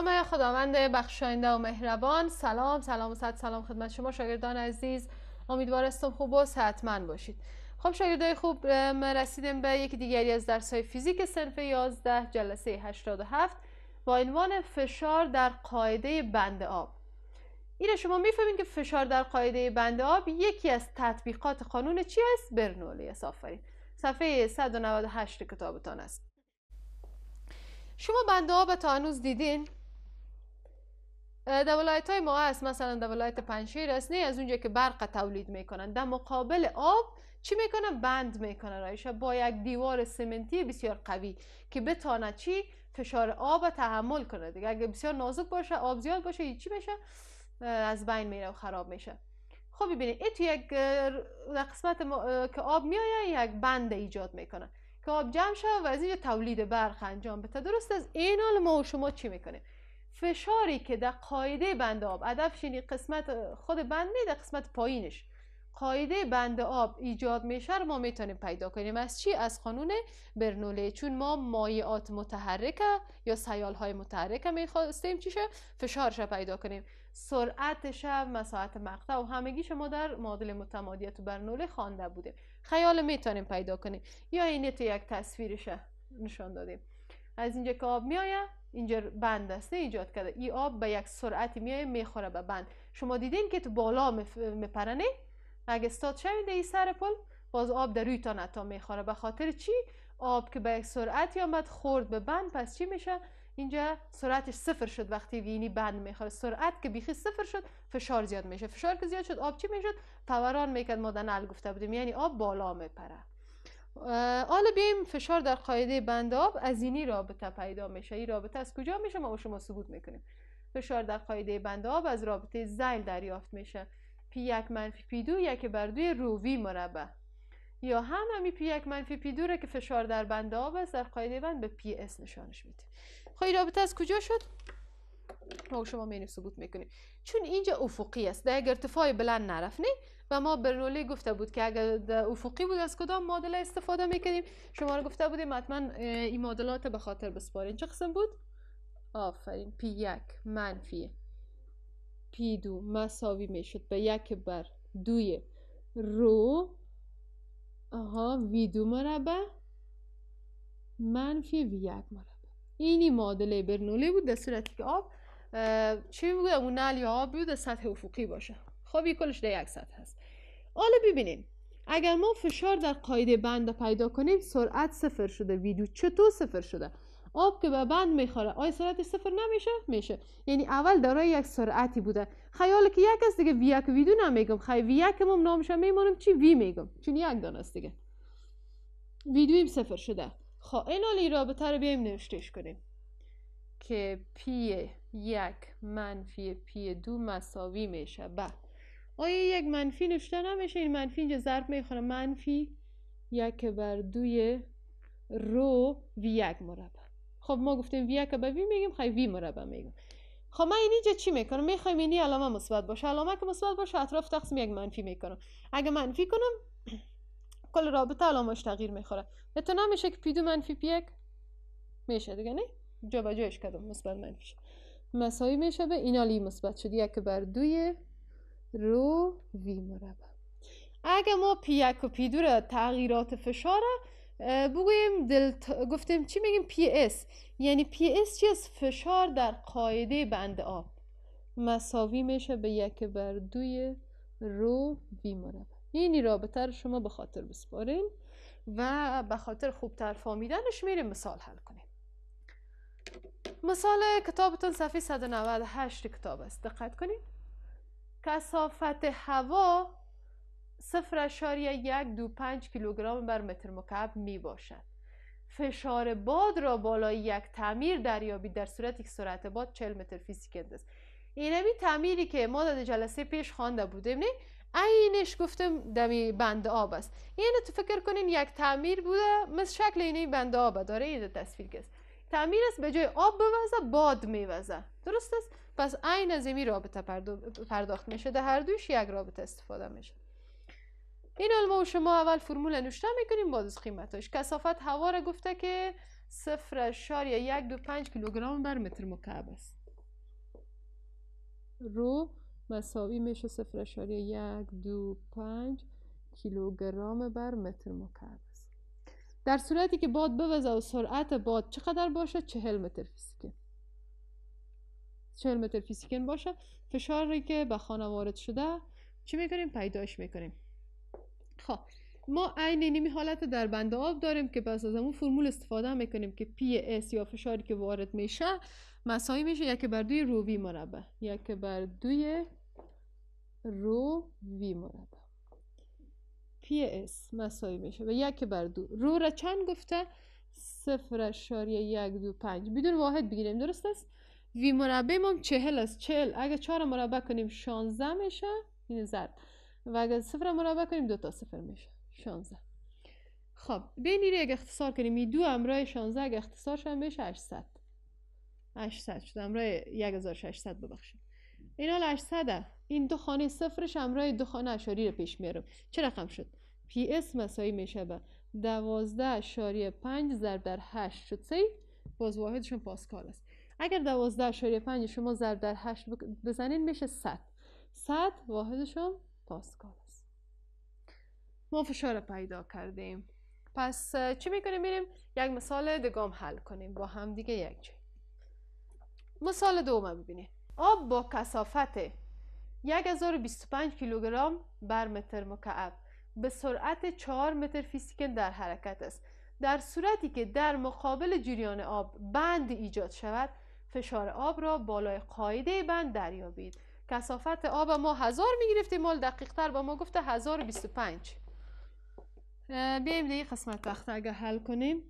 نام خداوند بخشاینده و مهربان سلام سلام و صد سلام خدمت شما شاگردان عزیز امیدوارستم خوب و صحتمند باشید خب شاگردای خوب رسیدیم به یکی دیگری از درس های فیزیک صنف 11 جلسه 87 با عنوان فشار در قاعده بند آب این شما میفهمید که فشار در قاعده بند آب یکی از تطبیقات قانون چی است برنولی آفرین صفحه 198 کتابتان است شما بند آب تا هنوز دیدین در ولایت های ما هست مثلا در ولایت پنشیر است نه از اونجا که برق تولید میکنن در مقابل آب چی میکنن بند میکنن رایشا با یک دیوار سمنتی بسیار قوی که بتانه چی فشار آب تحمل کنه دیگه اگه بسیار نازک باشه آب زیاد باشه چی میشه از بین میره و خراب میشه خب ببینید این تو یک قسمت که آب میایه یک بند ایجاد میکنه که آب جمع شه و از اینجا تولید برق انجام بده درست از اینال ما شما چی میکنیم فشاری که در قایده بند آب هدفش شینی قسمت خود بند در قسمت پایینش قایده بند آب ایجاد میشه ما میتونیم پیدا کنیم از چی از قانون برنوله چون ما مایعات متحرکه یا سیال های متحرکه میخواستیم چیشه فشارش پیدا کنیم سرعتش مساحت مقطع و همگیش ما در معادل متمادیت برنوله خوانده بودیم خیال میتونیم پیدا کنیم یا اینه یک تصویرش نشان دادیم از اینجا که آب اینجا بند نه ایجاد کرده ای آب به یک سرعت میای میخوره به بند شما دیدین که تو بالا میپرنه اگه استاد شوید این سر پل باز آب در روی تا نتا میخوره به خاطر چی آب که به یک سرعتی آمد خورد به بند پس چی میشه اینجا سرعتش صفر شد وقتی وینی بند میخوره سرعت که بیخی صفر شد فشار زیاد میشه فشار که زیاد شد آب چی میشد فوران میکرد ما گفته بودیم یعنی آب بالا میپره حالا بیایم فشار در قاعده بنداب از اینی رابطه پیدا میشه این رابطه از کجا میشه ما با شما ثبوت میکنیم فشار در قاعده بنداب از رابطه زیل دریافت میشه پی یک منفی پی دو یک بر دوی روی مربع یا هم همی پی یک منفی پی دو که فشار در بنداب آب است در قاعده بند به پی اس نشانش میدیم خب این رابطه از کجا شد ما شما مینو ثبوت میکنیم چون اینجا افقی است در ارتفاع بلند نرفنی و ما برنولی گفته بود که اگر افقی بود از کدام معادله استفاده میکنیم شما رو گفته بودیم حتما این معادلات به خاطر بسپارین چه قسم بود آفرین پی یک منفی پی دو مساوی میشد به یک بر دوی رو آها وی دو مربع منفی وی یک مربع اینی معادله برنولی بود در صورتی که آب چی بود؟ اون نل یا آب بود سطح افقی باشه خب کلش در یک سطح هست حالا ببینین اگر ما فشار در قاعده بند پیدا کنیم سرعت صفر شده ویدیو چطور صفر شده آب که به بند میخوره آیا سرعت صفر نمیشه میشه یعنی اول دارای یک سرعتی بوده خیال که یک از دیگه وی یک ویدیو نمیگم خیلی وی یک هم نامش میمانم چی وی میگم چون یک دانه است دیگه ویدیویم صفر شده خب این این رابطه رو بیایم نوشتش کنیم که پی یک منفی پی دو مساوی میشه به آیا یک منفی نوشته نمیشه این منفی اینجا ضرب میخوره منفی یک بر دوی رو وی یک مربع خب ما گفتیم وی یک به وی میگیم خیلی خب وی مربع میگیم خب من اینجا چی میکنم میخوایم اینی علامه مثبت باشه علامه که مثبت باشه اطراف تقسیم یک منفی میکنم اگه منفی کنم کل رابطه علامهش تغییر میخوره تو نمیشه که پی دو منفی پی یک میشه دیگه نه جایش کردم مثبت شد مساوی میشه به اینالی مثبت شد یک بر دوی رو وی مربع اگه ما پی یک و پی دو را تغییرات فشار بگوییم دلت... گفتیم چی میگیم پی اس یعنی پی اس چی فشار در قاعده بند آب مساوی میشه به یک بر دوی رو وی مربع اینی رابطه رو شما به خاطر بسپارین و به خاطر خوبتر فهمیدنش میریم مثال حل کنیم مثال کتابتون صفحه 198 کتاب است دقت کنید کسافت هوا یک پنج کیلوگرم بر متر مکعب می باشد فشار باد را بالای یک تعمیر دریابی در صورتی که سرعت باد 40 متر فی سیکند است اینمی تعمیری که ما در جلسه پیش خوانده بودیم نه اینش گفتم دمی بند آب است یعنی تو فکر کنین یک تعمیر بوده مثل شکل اینی بند آب داره این تصویر است تعمیر است به جای آب بوزه باد میوزه درست است پس عین از این رابطه پرداخت میشه در هر دوش یک رابطه استفاده میشه این ما و شما اول فرمول نوشته میکنیم باز از قیمتاش کسافت هوا را گفته که صفر شار یک دو پنج کیلوگرم بر متر مکعب است رو مساوی میشه صفر شار یک دو پنج کیلوگرم بر متر مکعب است در صورتی که باد بوزه و سرعت باد چقدر باشه چهل متر فیسکه. 40 متر فیسیکن باشه فشاری که به خانه وارد شده چی میکنیم پیداش میکنیم خب ما عین نیمی حالت در بند آب داریم که پس از اون فرمول استفاده میکنیم که پی اس یا فشاری که وارد میشه مساوی میشه یک بر دوی رو وی مربع یک بر دوی رو وی مربع پی اس مساوی میشه و یک بر دو رو را چند گفته صفر اشاریه یک دو پنج بدون واحد بگیریم درست است وی مربع ما چهل است چهل اگر چهار مربع کنیم شانزده میشه این زرد و اگر صفر مربع کنیم دو تا صفر میشه شانزده خب بین نیری اگه اختصار کنیم این دو امرای 16 اگه اختصار شد میشه 800 800 شد امرای 1600 ببخشید این حال 800 این دو خانه صفرش امرای دو خانه اشاری رو پیش میارم چه رقم شد پی اس مساوی میشه به 12 اشاری 5 ضرب در 8 شد سی باز واحدشون پاسکال است اگر پنج شما ضرب در هشت بزنین میشه صد. صد واحدشون پاسکال است ما فشار پیدا کردیم پس چی میکنیم میریم یک مثال دگام حل کنیم با هم دیگه یک جای مثال دوم ببینیم. آب با کسافت 1025 کیلوگرم بر متر مکعب به سرعت 4 متر فی در حرکت است در صورتی که در مقابل جریان آب بند ایجاد شود فشار آب را بالای قاعده بند دریابید کسافت آب ما هزار میگرفتیم مال دقیق تر با ما گفته هزار بیست و پنج بیایم دیگه قسمت وقت اگر حل کنیم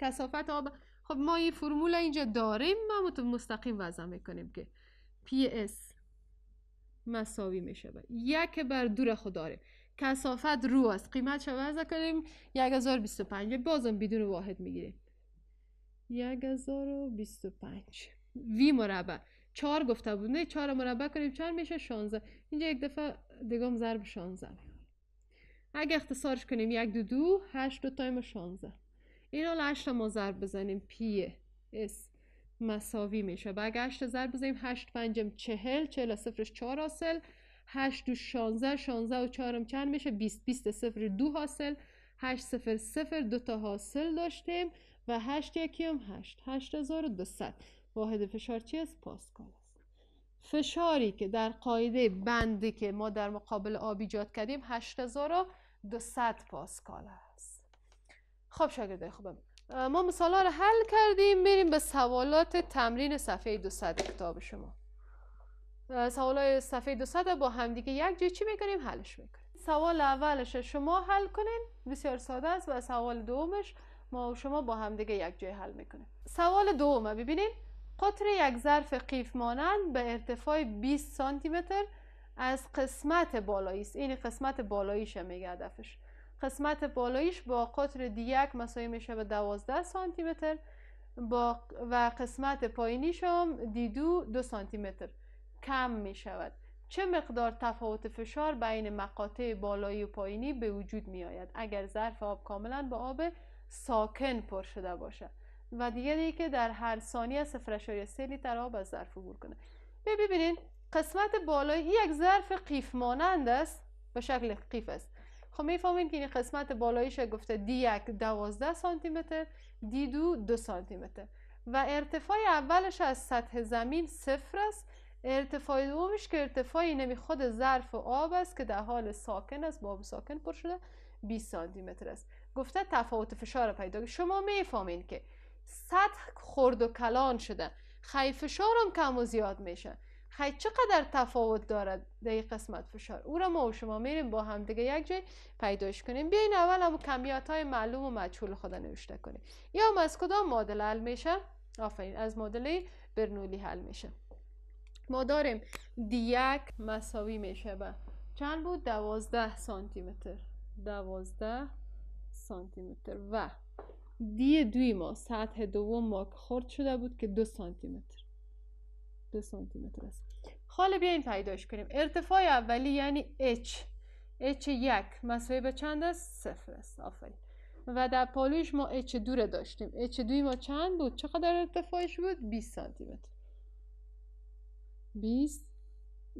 کسافت آب خب ما این فرمول اینجا داریم ما مستقیم وضع میکنیم که پی اس مساوی میشه یک بر دور خود داره. کسافت رو است قیمت شو وضع کنیم پنج. بازم بدون واحد میگیریم 1025 وی مربع چهار گفته بود نه 4 مربع کنیم چهار میشه 16 اینجا یک دفعه دگم ضرب 16 اگه اختصارش کنیم یک دو دو هشت دو تایم 16 این حال هشت ما ضرب بزنیم پی اس مساوی میشه و اگه 8 ضرب بزنیم هشت پنجم چهل چهل صفرش 4 حاصل هشت دو شانزه شانزه و چهارم چند میشه بیست 20 صفر دو حاصل هشت صفر صفر دو تا حاصل داشتیم و هشت یکی هم هشت هشت هزار دو واحد فشار چی است پاسکال است فشاری که در قاعده بندی که ما در مقابل آب ایجاد کردیم 8200 پاسکال است خب شاگرده خوبم ما مثال ها رو حل کردیم بریم به سوالات تمرین صفحه 200 کتاب شما سوال های صفحه 200 با همدیگه یک جای چی میکنیم حلش میکنیم سوال اولش شما حل کنین بسیار ساده است و سوال دومش ما و شما با دیگه یک جای حل میکنیم سوال دومه ببینید قطر یک ظرف قیف مانند به ارتفاع 20 سانتی متر از قسمت بالایی است این قسمت بالاییش میگه هدفش قسمت بالاییش با قطر یک مساوی میشه به 12 سانتی متر با و قسمت پایینیش هم دیدو دو سانتی متر کم می شود چه مقدار تفاوت فشار بین مقاطع بالایی و پایینی به وجود می آید اگر ظرف آب کاملا به آب ساکن پر شده باشه و دیگری که در هر ثانیه 0.3 لیتر آب از ظرف عبور کنه ببینین قسمت بالایی یک ظرف قیف مانند است به شکل قیف است خب میفهمید که این قسمت بالاییش گفته دی یک دوازده سانتی متر دی دو دو سانتی و ارتفاع اولش از سطح زمین صفر است ارتفاع دومش که ارتفاعی نمی خود ظرف آب است که در حال ساکن است با ساکن پر شده 20 سانتی متر است گفته تفاوت فشار پیدا شما میفهمین که سطح خرد و کلان شده خی فشار هم کم و زیاد میشه خی چقدر تفاوت دارد در این قسمت فشار او را ما و شما میریم با هم دیگه یک جای پیداش کنیم بیاین اول هم کمیات های معلوم و مجهول خدا نوشته کنیم یا هم از کدام معادله حل میشه آفرین از مدل برنولی حل میشه ما داریم دیک مساوی میشه به چند بود دوازده سانتی متر دوازده متر و دی دوی ما سطح دوم ما خرد شده بود که دو سانتیمتر دو متر است حالا بیاین پیداش کنیم ارتفاع اولی یعنی h h یک مساوی به چند است؟ صفر است آفرین و در پالویش ما h دوره داشتیم h دوی ما چند بود؟ چقدر ارتفاعش بود؟ 20 سانتی متر 20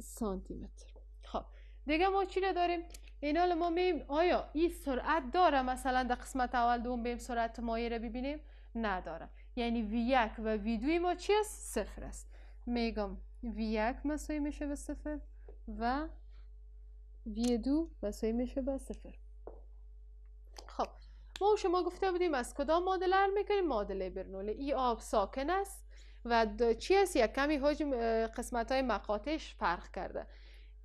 سانتی متر خب دیگه ما چی داریم؟ این حالا ما میم آیا این سرعت داره مثلا در قسمت اول دوم بیم سرعت مایه رو ببینیم نداره یعنی وی 1 و وی دوی ما چی است صفر است میگم وی 1 مسایی میشه به صفر و وی 2 مسایی میشه به صفر خب ما شما گفته بودیم از کدام مدل هر میکنیم مادل برنوله ای آب ساکن است و چی است یک کمی حجم قسمت های مقاطعش فرق کرده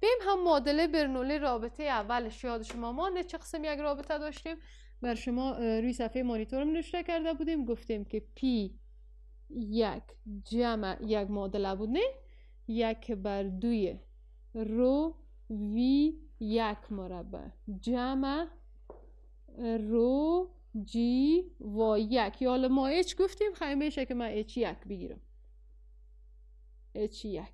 بیم هم معادله برنوله رابطه اولش یاد شما ما چه قسم یک رابطه داشتیم بر شما روی صفحه مانیتور نوشته کرده بودیم گفتیم که پی یک جمع یک معادله بود نه یک بر دوی رو وی یک مربع جمع رو جی و یک یا ما اچ گفتیم خیلی میشه که من اچ یک بگیرم اچ یک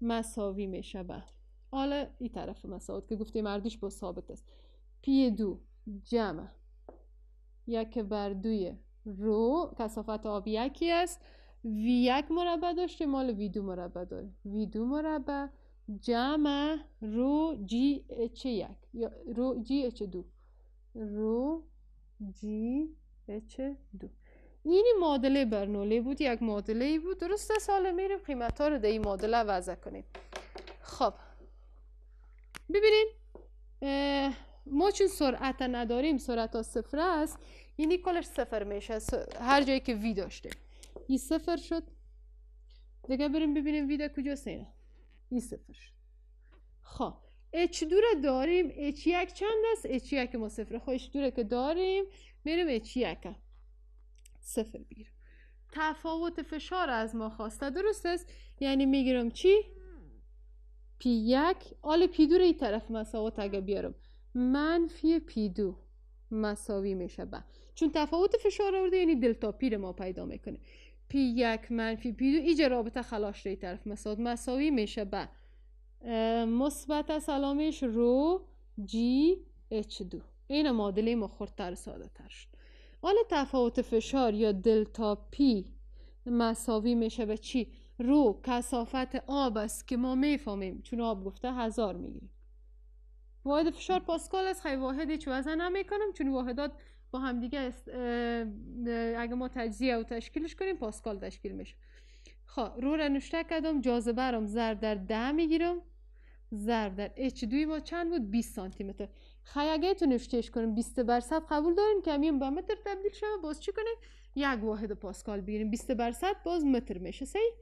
مساوی میشه به حالا این طرف مساعد که گفتیم مردوش با ثابت است پی دو جمع یک بر دوی رو کسافت آب یکی است وی یک مربع داشته مال وی دو مربع داره وی دو مربع جمع رو جی اچ یک یا رو جی اچ دو رو جی اچ دو اینی معادله برنولی بود یک معادله بود است سال میریم قیمت ها رو در این معادله وضع کنیم خب ببینید ما چون سرعت نداریم سرعت ها صفر است یعنی کلش صفر میشه هر جایی که وی داشته این صفر شد دیگه بریم ببینیم ده کجاست این صفر شد خب اچ دوره داریم اچ یک چند است اچ یک ما صفر خب اچ دوره که داریم میریم اچ یک صفر تفاوت فشار از ما خواسته درست است یعنی میگیرم چی پی یک آل پی دو این طرف مساوات اگه بیارم منفی پی دو مساوی میشه با چون تفاوت فشار آورده یعنی دلتا پی رو ما پیدا میکنه پی یک منفی پی دو ایجا رابطه خلاش ری طرف مساوات مساوی میشه با مثبت سلامش رو جی اچ دو این معادله ما خوردتر ساده تر شد حالا تفاوت فشار یا دلتا پی مساوی میشه به چی؟ رو کسافت آب است که ما میفهمیم چون آب گفته هزار میگیریم واحد فشار پاسکال است خیلی واحدی هیچ وزن هم میکنم چون واحدات با هم دیگه است اگه ما تجزیه و تشکیلش کنیم پاسکال تشکیل میشه خب رو را نشته کردم جاذبه رو زر در ده میگیرم زر در اچ 2 ما چند بود 20 سانتی متر خیلی خب، اگه تو نشتهش کنیم 20 بر صد قبول داریم که همین به متر تبدیل شده باز چی کنه یک واحد پاسکال بگیریم 20 بر صد باز متر میشه صحیح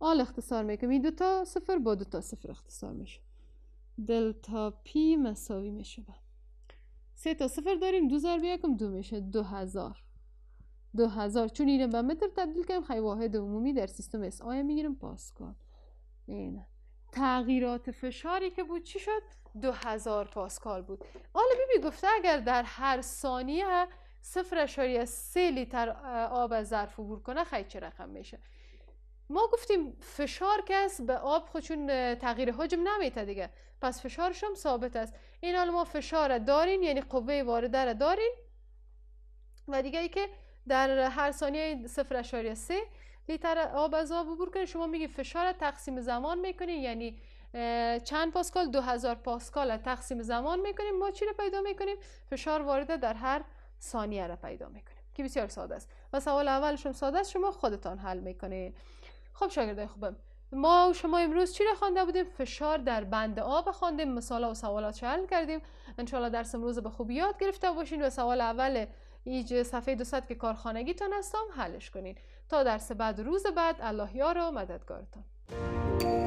آل اختصار میکنم این دوتا صفر با تا صفر اختصار میشه دلتا پی مساوی میشه سه تا صفر داریم دو ضرب یکم دو میشه دو هزار دو هزار چون اینه به متر تبدیل کنیم خیلی واحد عمومی در سیستم اس آی میگیرم پاسکال اینه تغییرات فشاری که بود چی شد؟ دو هزار پاسکال بود حالا بیبی گفته اگر در هر ثانیه صفر اشاری سه لیتر آب از ظرف عبور کنه خیلی چه رقم میشه ما گفتیم فشار کس به آب چون تغییر حجم نمیته دیگه پس فشارش هم ثابت است این حال ما فشار دارین یعنی قوه وارده را دارین و دیگه ای که در هر ثانیه 0.3 لیتر آب از آب عبور کنید شما میگی فشار تقسیم زمان میکنین یعنی چند پاسکال 2000 پاسکال تقسیم زمان میکنیم ما چی را پیدا میکنیم فشار وارده در هر ثانیه را پیدا میکنیم که بسیار ساده است و سوال اولشون ساده است شما خودتان حل میکنید خب شاگردای خوبم ما و شما امروز چی رو خوانده بودیم فشار در بند آب خواندیم مثال و سوالات حل کردیم انشالله درس امروز به خوبی یاد گرفته باشین و سوال اول ایج صفحه 200 که کارخانگیتان هستم حلش کنین تا درس بعد روز بعد الله یار و مددگارتان